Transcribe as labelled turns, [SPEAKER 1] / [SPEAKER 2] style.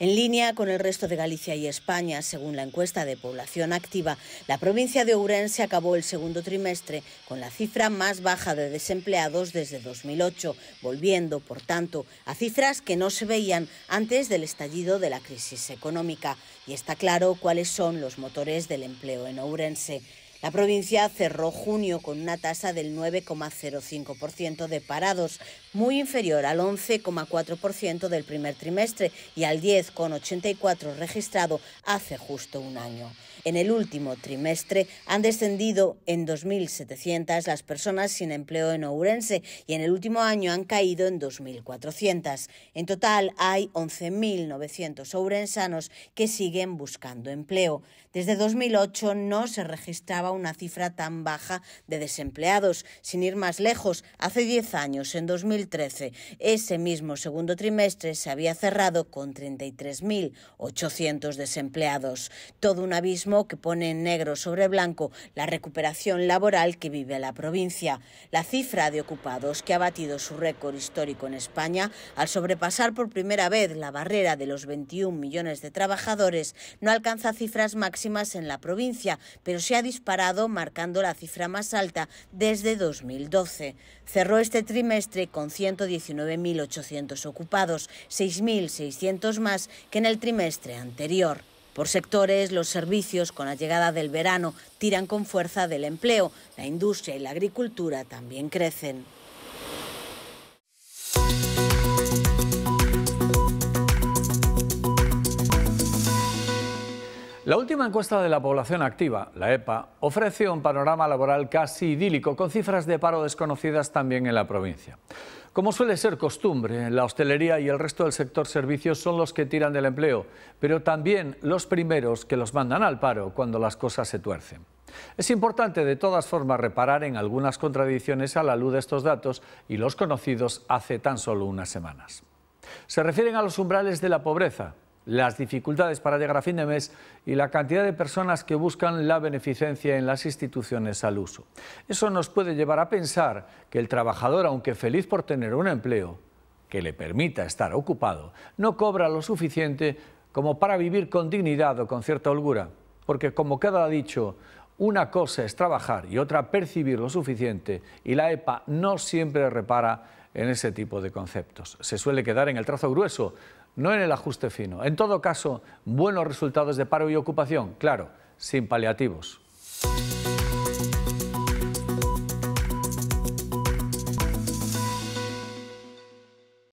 [SPEAKER 1] En línea con el resto de Galicia y España, según la encuesta de población activa, la provincia de Ourense acabó el segundo trimestre con la cifra más baja de desempleados desde 2008, volviendo, por tanto, a cifras que no se veían antes del estallido de la crisis económica. Y está claro cuáles son los motores del empleo en Ourense. La provincia cerró junio con una tasa del 9,05% de parados, muy inferior al 11,4% del primer trimestre y al 10,84% registrado hace justo un año. En el último trimestre han descendido en 2.700 las personas sin empleo en Ourense y en el último año han caído en 2.400. En total hay 11.900 ourensanos que siguen buscando empleo. Desde 2008 no se registraba una cifra tan baja de desempleados. Sin ir más lejos, hace 10 años, en 2013, ese mismo segundo trimestre se había cerrado con 33.800 desempleados. Todo un abismo que pone en negro sobre blanco la recuperación laboral que vive la provincia. La cifra de ocupados que ha batido su récord histórico en España al sobrepasar por primera vez la barrera de los 21 millones de trabajadores no alcanza cifras máximas en la provincia, pero se ha disparado marcando la cifra más alta desde 2012. Cerró este trimestre con 119.800 ocupados, 6.600 más que en el trimestre anterior. Por sectores, los servicios, con la llegada del verano, tiran con fuerza del empleo. La industria y la agricultura también crecen.
[SPEAKER 2] La última encuesta de la población activa, la EPA, ofrece un panorama laboral casi idílico, con cifras de paro desconocidas también en la provincia. Como suele ser costumbre, la hostelería y el resto del sector servicios son los que tiran del empleo, pero también los primeros que los mandan al paro cuando las cosas se tuercen. Es importante de todas formas reparar en algunas contradicciones a la luz de estos datos y los conocidos hace tan solo unas semanas. Se refieren a los umbrales de la pobreza, las dificultades para llegar a fin de mes y la cantidad de personas que buscan la beneficencia en las instituciones al uso. Eso nos puede llevar a pensar que el trabajador, aunque feliz por tener un empleo que le permita estar ocupado, no cobra lo suficiente como para vivir con dignidad o con cierta holgura, porque como queda dicho, una cosa es trabajar y otra percibir lo suficiente y la EPA no siempre repara en ese tipo de conceptos. Se suele quedar en el trazo grueso no en el ajuste fino. En todo caso, buenos resultados de paro y ocupación, claro, sin paliativos.